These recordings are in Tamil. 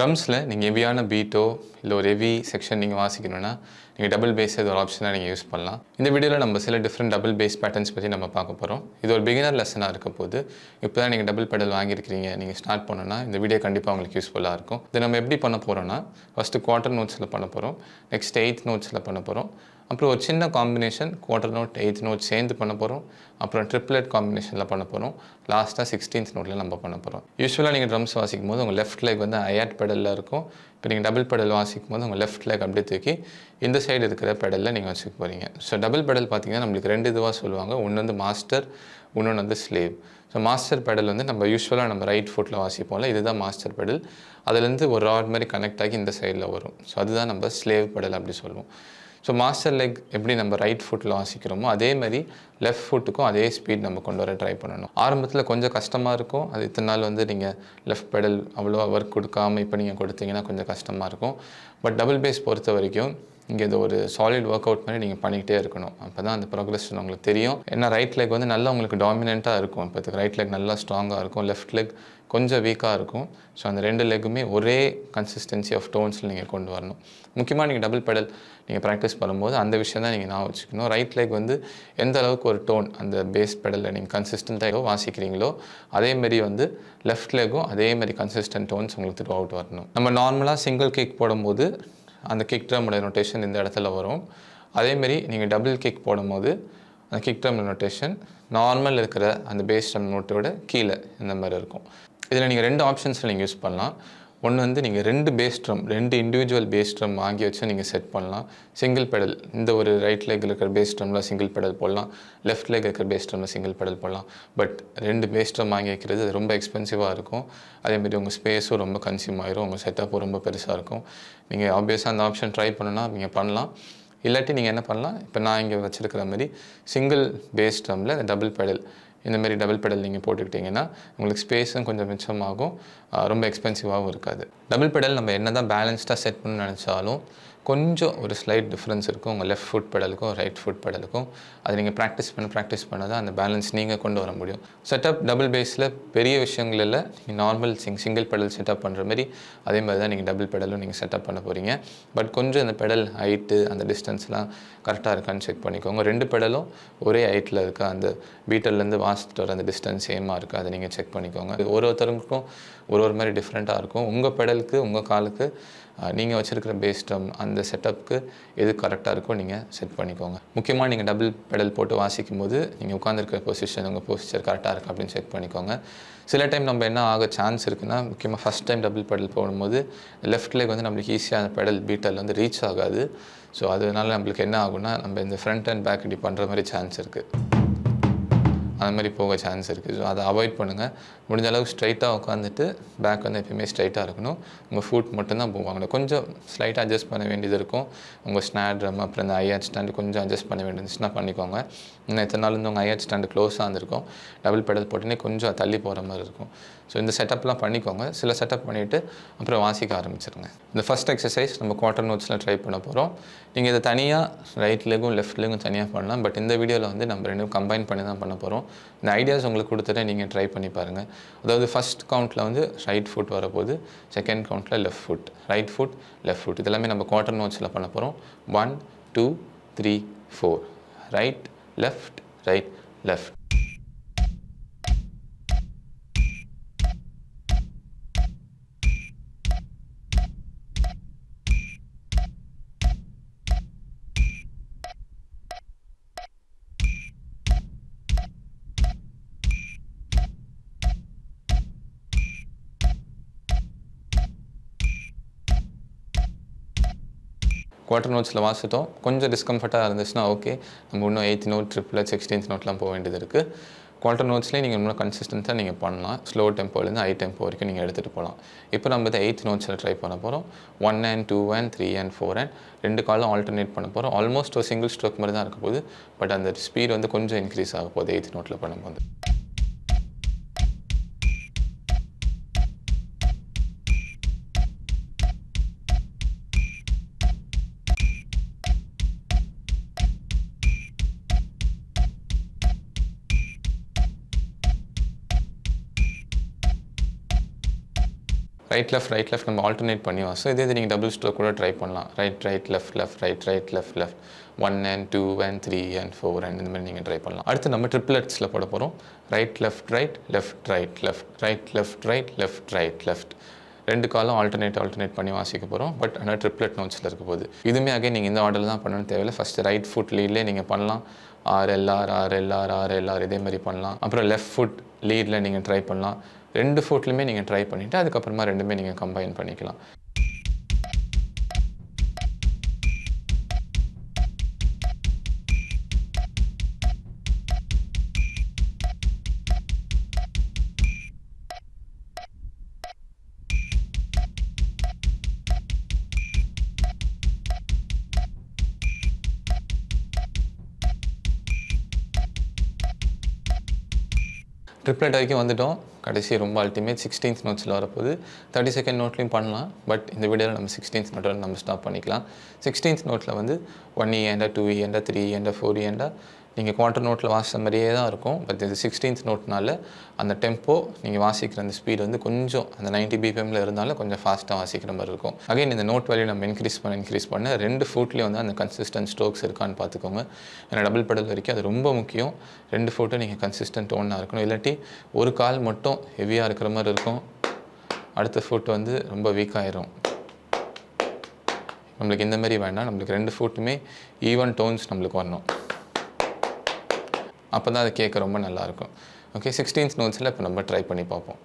ட்ரம்ஸில் நீங்கள் ஹெவியான பீட்டோ இல்லை ஒரு ஹெவி செக்ஷன் நீங்கள் வாசிக்கணும்னா நீங்கள் டபுள் பேஸ் ஏதோ ஒரு ஆப்ஷனாக நீங்கள் யூஸ் பண்ணலாம் இந்த வீடியோவில் நம்ம சில டிஃப்ரெண்ட் டபுள் பேஸ் பேட்டர்ன்ஸ் பற்றி நம்ம பார்க்க போகிறோம் இது ஒரு பிகினர் லெசனாக இருக்க போது இப்போ தான் நீங்கள் டபுள் பெடல் வாங்கியிருக்கிறீங்க நீங்கள் ஸ்டார்ட் பண்ணணும்னா இந்த வீடியோ கண்டிப்பாக உங்களுக்கு யூஸ்ஃபுல்லாக இருக்கும் இது நம்ம எப்படி பண்ண போகிறோம்னா ஃபஸ்ட்டு குவார்ட்டர் நோட்ஸில் பண்ண போகிறோம் நெக்ஸ்ட் எயித் நோட்ஸில் பண்ண போகிறோம் அப்புறம் ஒரு சின்ன combination quarter note eighth note சேர்ந்து பண்ண போகிறோம் அப்புறம் ட்ரிப்ளெட் காம்பினேஷனில் பண்ண போகிறோம் லாஸ்ட்டாக சிக்ஸ்டீன்த் நோட்டில் நம்ம பண்ண போகிறோம் யூஸ்வலாக நீங்கள் ட்ரம்ஸ் வாசிக்கும் போது உங்கள் லெஃப்ட் லெக் வந்து அயாட் பெடலில் இருக்கும் இப்போ நீங்கள் டபுள் பெடல் வாசிக்கும் போது உங்கள் லெஃப்ட் லெக் அப்படியே தூக்கி இந்த சைடு இருக்கிற பெடலில் நீங்கள் வச்சுக்க போகிறீங்க ஸோ டபுள் பெடல் பார்த்தீங்கன்னா நம்மளுக்கு ரெண்டு இதுவாக சொல்லுவாங்க ஒன்று வந்து மாஸ்டர் இன்னொன்று வந்து ஸ்லேவ் ஸோ மாஸ்டர் பெடல் வந்து நம்ம யூஸ்வலாக நம்ம ரைட் ஃபுட்டில் வாசிப்போம்ல இதுதான் மாஸ்டர் பெடல் அதுலேருந்து ஒரு ராட் மாதிரி கனெக்ட் ஆகி இந்த சைடில் வரும் ஸோ அதுதான் நம்ம ஸ்லேவ் பெடல் அப்படி சொல்லுவோம் ஸோ மாஸ்டர் லெக் எப்படி நம்ம ரைட் ஃபுட்டில் வாசிக்கிறோமோ அதே மாதிரி லெஃப்ட் ஃபுட்டுக்கும் அதே ஸ்பீட் நம்ம கொண்டு வர ட்ரை பண்ணணும் ஆரம்பத்தில் கொஞ்சம் கஷ்டமாக இருக்கும் அது இத்தனை நாள் வந்து நீங்கள் லெஃப்ட் பெடல் அவ்வளோவா ஒர்க் கொடுக்காமல் இப்போ நீங்கள் கொடுத்தீங்கன்னா கொஞ்சம் கஷ்டமாக இருக்கும் பட் டபுள் பேஸ் பொறுத்த வரைக்கும் இங்கே இது ஒரு சாலிட் ஒர்க் அவுட் மாதிரி நீங்கள் பண்ணிக்கிட்டே இருக்கணும் அப்போ தான் அந்த ப்ரோக்ரஸ் உங்களுக்கு தெரியும் ஏன்னா ரைட் லெக் வந்து நல்லா உங்களுக்கு டாமினண்ட்டாக இருக்கும் இப்போ ரைட் லெக் நல்லா ஸ்ட்ராங்காக இருக்கும் லெஃப்ட் லெக் கொஞ்சம் வீக்காக இருக்கும் ஸோ அந்த ரெண்டு லெக்குமே ஒரே கன்சிஸ்டன்சி ஆஃப் டோன்ஸில் நீங்கள் கொண்டு வரணும் முக்கியமாக நீங்கள் டபுள் பெடல் நீங்கள் ப்ராக்டிஸ் பண்ணும்போது அந்த விஷயம் தான் நீங்கள் நான் வச்சுக்கணும் ரைட் லெக் வந்து எந்த அளவுக்கு ஒரு டோன் அந்த பேஸ் பெடலில் நீங்கள் கன்சிஸ்டண்ட்டாக வாசிக்கிறீங்களோ அதேமாரி வந்து லெஃப்ட் லெக்கும் அதேமாரி கன்சிஸ்டன்ட் டோன்ஸ் உங்களுக்கு த்ரூ அவுட் வரணும் நம்ம நார்மலாக சிங்கிள் கேக் போடும்போது அந்த கிக் ட்ரம்முடைய நொட்டேஷன் இந்த இடத்துல வரும் அதேமாரி நீங்கள் டபுள் கிக் போடும்போது அந்த கிக் ட்ரம் நொட்டேஷன் நார்மல் இருக்கிற அந்த பேஸ் ட்ரம் நோட்டோட கீழே இந்த மாதிரி இருக்கும் இதில் நீங்கள் ரெண்டு ஆப்ஷன்ஸில் நீங்கள் யூஸ் பண்ணலாம் ஒன்று வந்து நீங்கள் ரெண்டு பேஸ் ட்ரம் ரெண்டு இண்டிவிஜுவல் பேஸ் ட்ரம் வாங்கி வச்சு நீங்கள் செட் பண்ணலாம் சிங்கிள் பெடல் இந்த ஒரு ரைட் லெக் இருக்கிற பேஸ் ட்ரம்லாம் சிங்கிள் பெடல் போடலாம் லெஃப்ட் லெக் இருக்கிற பேஸ் ட்ரம்ல சிங்கிள் பெடல் போடலாம் பட் ரெண்டு பேஸ் ட்ரம் வாங்கி வைக்கிறது ரொம்ப எக்ஸ்பென்சிவாக இருக்கும் அதேமாதிரி உங்கள் ஸ்பேஸும் ரொம்ப கன்சியூம் ஆயிரும் உங்கள் செட்டப்பும் ரொம்ப பெருசாக இருக்கும் நீங்கள் ஆப்வியஸாக அந்த ஆப்ஷன் ட்ரை பண்ணுன்னா நீங்கள் பண்ணலாம் இல்லாட்டி நீங்கள் என்ன பண்ணலாம் இப்போ நான் இங்கே வச்சுருக்கிற மாதிரி சிங்கிள் பேஸ் ட்ரம்மில் டபுள் பெடல் இந்தமாரி டபுள் பெடல் நீங்கள் போட்டுக்கிட்டிங்கன்னா உங்களுக்கு ஸ்பேஸும் கொஞ்சம் மிச்சமாகும் ரொம்ப எக்ஸ்பென்சிவாகவும் இருக்காது டபுள் பெடல் நம்ம என்ன தான் பேலன்ஸ்டாக செட் பண்ணணும்னு நினச்சாலும் கொஞ்சம் ஒரு ஸ்லைட் டிஃப்ரென்ஸ் இருக்கும் உங்கள் லெஃப்ட் ஃபுட் பெடலுக்கும் ரைட் ஃபுட் பெடலுக்கும் அது நீங்கள் ப்ராக்டிஸ் பண்ண ப்ராக்டிஸ் பண்ண தான் அந்த பேலன்ஸ் நீங்கள் கொண்டு வர முடியும் செட்டப் டபுள் பேஸில் பெரிய விஷயங்கள் இல்லை நீங்கள் normal sing single pedal setup பண்ணுற மாதிரி அதே மாதிரி தான் நீங்கள் டபுள் பெடலும் நீங்கள் செட்டப் பண்ண போகிறீங்க பட் கொஞ்சம் அந்த பெடல் ஹைட்டு அந்த டிஸ்டன்ஸ்லாம் கரெக்டாக இருக்கான்னு செக் பண்ணிக்கோங்க ரெண்டு பெடலும் ஒரே ஹைட்டில் இருக்கா அந்த பீட்டர்லேருந்து வாசிட்டு வர அந்த டிஸ்டன்ஸ் சேமாக இருக்குது அதை நீங்கள் செக் பண்ணிக்கோங்க ஒரு ஒருத்தருக்கும் ஒரு ஒரு மாதிரி டிஃப்ரெண்ட்டாக இருக்கும் உங்கள் பெடலுக்கு உங்கள் காலுக்கு நீங்கள் வச்சுருக்கிற பேஸ்டம் அந்த அந்த செட்டப்புக்கு எது கரெக்டாக இருக்கோ நீங்கள் செட் பண்ணிக்கோங்க முக்கியமாக நீங்கள் டபுள் பெடல் போட்டு வாசிக்கும் போது நீங்கள் உட்காந்துருக்க பொசிஷன் உங்கள் பொசிஷர் கரெக்டாக இருக்குது அப்படின்னு செக் பண்ணிக்கோங்க சில டைம் நம்ம என்ன ஆக சான்ஸ் இருக்குன்னா முக்கியமாக ஃபஸ்ட் டைம் டபுள் பெடல் போடும்போது லெஃப்ட் லெக் வந்து நம்மளுக்கு ஈஸியாக அந்த பெடல் பீட்டல் வந்து ரீச் ஆகாது ஸோ அதனால் நம்மளுக்கு என்ன ஆகும்னா நம்ம இந்த ஃப்ரண்ட் அண்ட் பேக் இப்படி பண்ணுற மாதிரி சான்ஸ் இருக்குது அந்த மாதிரி போக சான்ஸ் இருக்குது ஸோ அதை அவாய்ட் பண்ணுங்கள் முடிஞ்ச அளவுக்கு ஸ்ட்ரைட்டாக உட்காந்துட்டு பேக் வந்து எப்பயுமே ஸ்ட்ரைட்டாக இருக்கணும் உங்கள் ஃபுட் மட்டும்தான் போவாங்க கொஞ்சம் ஸ்லைட்டாக அட்ஜஸ்ட் பண்ண வேண்டியது இருக்கும் உங்கள் ஸ்னாட் ட்ரம் அப்புறம் இந்த ஐஆர் ஸ்டாண்டு கொஞ்சம் அட்ஜஸ்ட் பண்ண வேண்டியிருந்துச்சுன்னா பண்ணிக்கோங்க இன்னும் எத்தனை நாள் வந்து உங்கள் ஐஆர் ஸ்டாண்டு க்ளோஸாக இருந்திருக்கும் டபுள் பெடல் போட்டுனே கொஞ்சம் தள்ளி போகிற மாதிரி இருக்கும் ஸோ இந்த செட்டப்லாம் பண்ணிக்கோங்க சில செட்டப் பண்ணிவிட்டு அப்புறம் வாசிக்க ஆரம்பிச்சிருங்க இந்த ஃபஸ்ட் எக்ஸசைஸ் நம்ம குவார்ட்டர் நோட்ஸில் ட்ரை பண்ண போகிறோம் நீங்கள் இதை தனியாக ரைட்லேயும் லெஃப்ட்லேயும் தனியாக பண்ணலாம் பட் இந்த வீடியோவில் வந்து நம்ம ரெண்டும் கம்பைன் பண்ணி தான் பண்ண போகிறோம் இந்த ஐடியாஸ் உங்களுக்கு கொடுத்துட்டு நீங்கள் ட்ரை பண்ணி பாருங்கள் அதாவது ஃபஸ்ட் கவுண்ட்டில் வந்து ரைட் ஃபுட் வரப்போகுது செகண்ட் கவுண்ட்டில் left foot right foot left foot இதெல்லாமே நம்ம குவார்ட்டர் நோட்ஸில் பண்ண போகிறோம் one two three four right left right left quarter நோட்ஸில் வாசித்தோம் கொஞ்சம் டிஸ்கம்ஃபர்ட்டாக இருந்துச்சுன்னா ஓகே நம்ம இன்னும் எயித் நோட் ட்ரிப்பில் சிக்ஸ்டீன்த் நோட்லாம் போக வேண்டியது இருக்குது குவாட்டர் நோட்ஸ்லேயே நீங்கள் இன்னும் கன்சிஸ்டன்ஸாக நீங்கள் பண்ணலாம் ஸ்லோ டெம்போலேருந்து ஹை டெம்போ வரைக்கும் நீங்கள் எடுத்துகிட்டு போகலாம் இப்போ நம்ம இதை எயித் நோட்ஸில் ட்ரை பண்ண போகிறோம் one and two and three and four and ரெண்டு காலம் ஆல்டர்னேட் பண்ண போகிறோம் ஆல்மோஸ்ட் ஒரு சிங்கிள் ஸ்ட்ரோக் மாதிரி தான் இருக்க போகுது பட் அந்த ஸ்பீட் வந்து கொஞ்சம் இன்க்ரீஸ் ஆக போகுது எயித் நோட்டில் பண்ணும்போது ரைட் லெஃப்ட் ரைட் லெஃப்ட் நம்ம ஆல்டர்னேட் பண்ணி ஸோ இதே இது நீங்கள் டபுள் ஸ்ட்ரோக் கூட ட்ரை பண்ணலாம் right right left left right right left left one and two and three and four and இந்த மாதிரி நீங்கள் ட்ரை பண்ணலாம் அடுத்து நம்ம ட்ரிப்ளட்ஸில் போட போகிறோம் right left right left right left right left right left right left ரெண்டு காலம் ஆல்டர்னேட் ஆல்டர்னேட் பண்ணி வாசிக்க போகிறோம் பட் ஆனால் ட்ரிப்ளெட் நோட்ஸில் இருக்க போகுது இதுவுமே அகைன் நீங்கள் இந்த ஆர்டர் தான் பண்ணணும்னு தேவையில்லை ஃபஸ்ட்டு ரைட் ஃபுட் லீட்லேயே நீங்கள் பண்ணலாம் எல்ஆர் ஆர் எல்ஆர் இதே மாதிரி பண்ணலாம் அப்புறம் லெஃப்ட் ஃபுட் லீடில் நீங்கள் ட்ரை பண்ணலாம் ரெண்டு ஃபுட்லையுமே நீங்கள் ட்ரை பண்ணிவிட்டு அதுக்கப்புறமா ரெண்டுமே நீங்கள் கம்பைன் பண்ணிக்கலாம் ட்ரிப்ளெட் வரைக்கும் வந்துவிட்டோம் கடைசி ரொம்ப அல்டிமேட் சிக்ஸ்டீன்த் நோட்ஸில் வரப்போகுது தேர்ட்டி செகண்ட் நோட்லேயும் பண்ணலாம் பட் இந்த வீடியோவில் நம்ம சிக்ஸ்டீன்த் நோட்டில் நம்ம ஸ்டாப் பண்ணிக்கலாம் சிக்ஸ்டீன்த் நோட்டில் வந்து ஒன் ஏண்டா டூ ஏண்டா த்ரீ ஏண்டா ஃபோர் ஏண்டா நீங்கள் குவாண்டர் நோட்டில் வாசித்த மாதிரியே தான் இருக்கும் பட் இது சிக்ஸ்டீன்த் நோட்னால அந்த டெம்போ நீங்கள் வாசிக்கிற அந்த ஸ்பீடு வந்து கொஞ்சம் அந்த நைன்ட்டி பிபிஎம்மில் இருந்தாலும் கொஞ்சம் ஃபாஸ்ட்டாக வாசிக்கிற மாதிரி இருக்கும் அகைன் இந்த நோட் வேல்யூ நம்ம இன்க்ரீஸ் பண்ண இன்க்ரீஸ் பண்ண ரெண்டு ஃபுட்லேயும் வந்து அந்த கன்சிஸ்டன்ட் ஸ்ட்ரோக்ஸ் இருக்கான்னு பார்த்துக்கோங்க ஏன்னா டபுள் படல் வரைக்கும் அது ரொம்ப முக்கியம் ரெண்டு ஃபுட்டும் நீங்கள் கன்சிஸ்டன்ட் ஒன்றா இருக்கணும் இல்லாட்டி ஒரு கால் மட்டும் ஹெவியாக இருக்கிற மாதிரி இருக்கும் அடுத்த ஃபுட் வந்து ரொம்ப வீக்காகிடும் நம்மளுக்கு இந்த மாதிரி வேண்டாம் நம்மளுக்கு ரெண்டு ஃபோட்டுமே ஈவன் டோன்ஸ் நம்மளுக்கு வரணும் அப்போ தான் அது கேட்க ரொம்ப நல்லாயிருக்கும் ஓகே சிக்ஸ்டீன்த் நோட்ஸில் இப்போ நம்ம ட்ரை பண்ணி பார்ப்போம்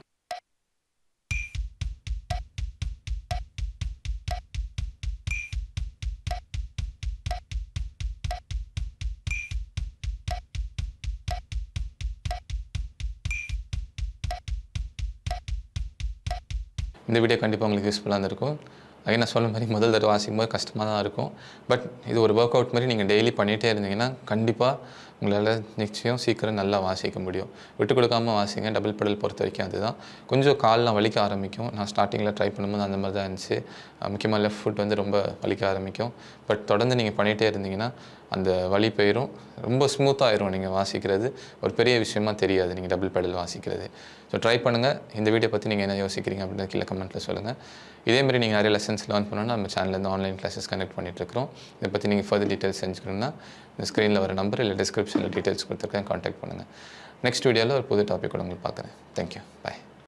இந்த வீடியோ கண்டிப்பாக உங்களுக்கு யூஸ்ஃபுல்லாக இருந்திருக்கும் அகைனா நான் சொல்ல மாதிரி முதல் தடவை வாசிக்கும்போது கஷ்டமாக தான் இருக்கும் பட் இது ஒரு ஒர்க் அவுட் மாதிரி நீங்கள் டெய்லி பண்ணிகிட்டே இருந்தீங்கன்னா கண்டிப்பாக உங்களால் நிச்சயம் சீக்கிரம் நல்லா வாசிக்க முடியும் விட்டு கொடுக்காமல் வாசிங்க டபுள் படல் பொறுத்த வரைக்கும் அதுதான் கொஞ்சம் கால்லாம் வலிக்க ஆரம்பிக்கும் நான் ஸ்டார்டிங்கில் ட்ரை பண்ணும்போது அந்த மாதிரி தான் இருந்துச்சு முக்கியமாக லெஃப்ட் ஃபுட் வந்து ரொம்ப வலிக்க ஆரம்பிக்கும் பட் தொடர்ந்து நீங்கள் பண்ணிகிட்டே இருந்தீங்கன்னா அந்த வழி போயிடும் ரொம்ப ஸ்மூத்தாகிரும் நீங்கள் வாசிக்கிறது ஒரு பெரிய விஷயமா தெரியாது நீங்கள் டபுள் பேடல் வாசிக்கிறது ஸோ ட்ரை பண்ணுங்கள் இந்த வீடியோ பற்றி நீங்கள் என்ன யோசிக்கிறீங்க அப்படின்னு கீழே கமெண்ட்டில் சொல்லுங்கள் இதேமாதிரி நீங்கள் நிறைய லெசன்ஸ் லேர்ன் பண்ணணும்னா நம்ம சேனல்லேருந்து ஆன்லைன் கிளாஸஸ் கண்டக்ட் பண்ணிட்டுருக்கோம் இதை பற்றி நீங்கள் ஃபர்தர் டீட்டெயில்ஸ் செஞ்சுக்கணும்னா இந்த ஸ்க்ரீனில் வர நம்பர் இல்லை டிஸ்கிரிப்ஷனில் டீட்டெயில்ஸ் கொடுத்துருக்கேன் காண்டாக்ட் பண்ணுங்கள் நெக்ஸ்ட் வீடியோவில் ஒரு புது டாப்பிக் கூட உங்களுக்கு பார்க்குறேன் தேங்க்யூ பாய்